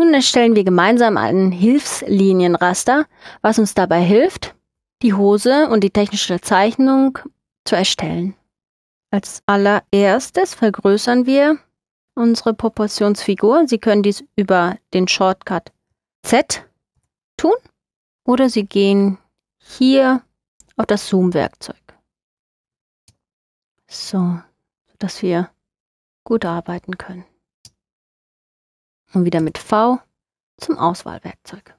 Nun erstellen wir gemeinsam einen Hilfslinienraster, was uns dabei hilft, die Hose und die technische Zeichnung zu erstellen. Als allererstes vergrößern wir unsere Proportionsfigur. Sie können dies über den Shortcut Z tun oder Sie gehen hier auf das Zoom-Werkzeug. So, dass wir gut arbeiten können und wieder mit V zum Auswahlwerkzeug.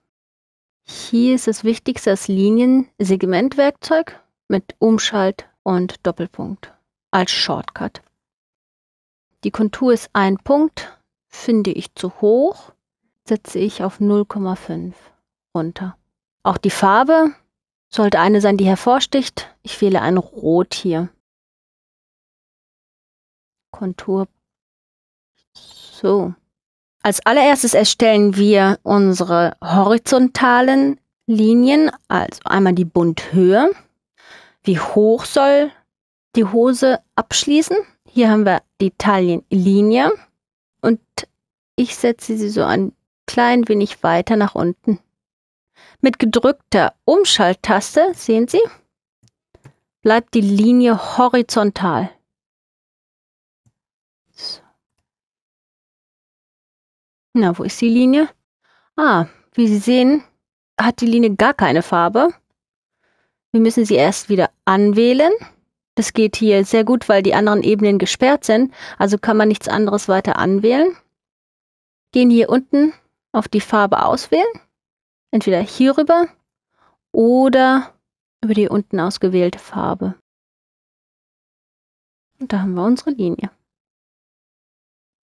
Hier ist das Wichtigste das Linien-Segmentwerkzeug mit Umschalt und Doppelpunkt als Shortcut. Die Kontur ist ein Punkt, finde ich zu hoch, setze ich auf 0,5 runter. Auch die Farbe sollte eine sein, die hervorsticht. Ich wähle ein Rot hier. Kontur. So. Als allererstes erstellen wir unsere horizontalen Linien, also einmal die Bundhöhe. Wie hoch soll die Hose abschließen? Hier haben wir die Taillenlinie und ich setze sie so ein klein wenig weiter nach unten. Mit gedrückter Umschalttaste, sehen Sie, bleibt die Linie horizontal. Na, wo ist die Linie? Ah, wie Sie sehen, hat die Linie gar keine Farbe. Wir müssen sie erst wieder anwählen. Das geht hier sehr gut, weil die anderen Ebenen gesperrt sind, also kann man nichts anderes weiter anwählen. Gehen hier unten auf die Farbe auswählen, entweder hier rüber oder über die unten ausgewählte Farbe. Und da haben wir unsere Linie.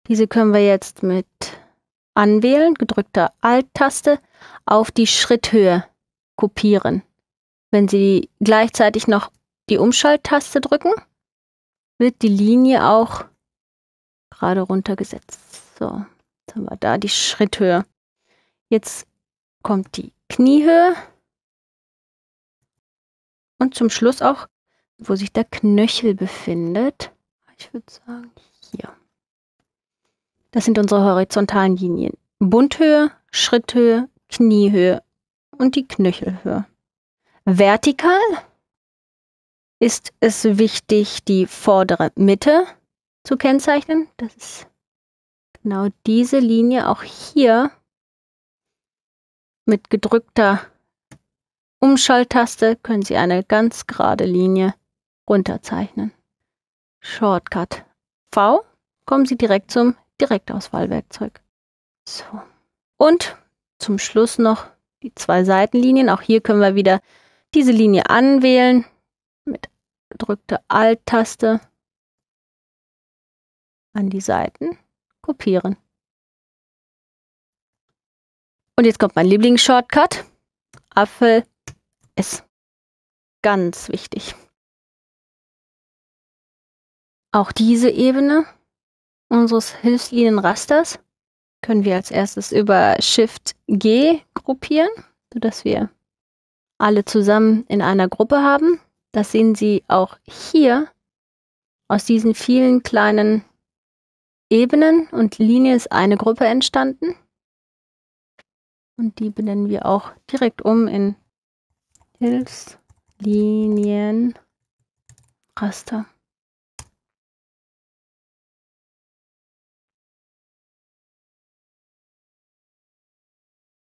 Diese können wir jetzt mit Anwählen gedrückter Alt-Taste auf die Schritthöhe kopieren. Wenn Sie gleichzeitig noch die Umschalttaste drücken, wird die Linie auch gerade runtergesetzt. So, jetzt haben wir da die Schritthöhe. Jetzt kommt die Kniehöhe und zum Schluss auch, wo sich der Knöchel befindet. Ich würde sagen, hier. Das sind unsere horizontalen Linien. Bundhöhe, Schritthöhe, Kniehöhe und die Knöchelhöhe. Vertikal ist es wichtig, die vordere Mitte zu kennzeichnen. Das ist genau diese Linie auch hier mit gedrückter Umschalttaste können Sie eine ganz gerade Linie runterzeichnen. Shortcut V kommen Sie direkt zum Direktauswahlwerkzeug. So. Und zum Schluss noch die zwei Seitenlinien. Auch hier können wir wieder diese Linie anwählen mit gedrückter Alt-Taste an die Seiten kopieren. Und jetzt kommt mein Lieblingsshortcut. Apfel S. Ganz wichtig. Auch diese Ebene unseres Hilfslinienrasters können wir als erstes über Shift G gruppieren, sodass wir alle zusammen in einer Gruppe haben. Das sehen Sie auch hier aus diesen vielen kleinen Ebenen und Linien ist eine Gruppe entstanden. Und die benennen wir auch direkt um in Hilfslinienraster.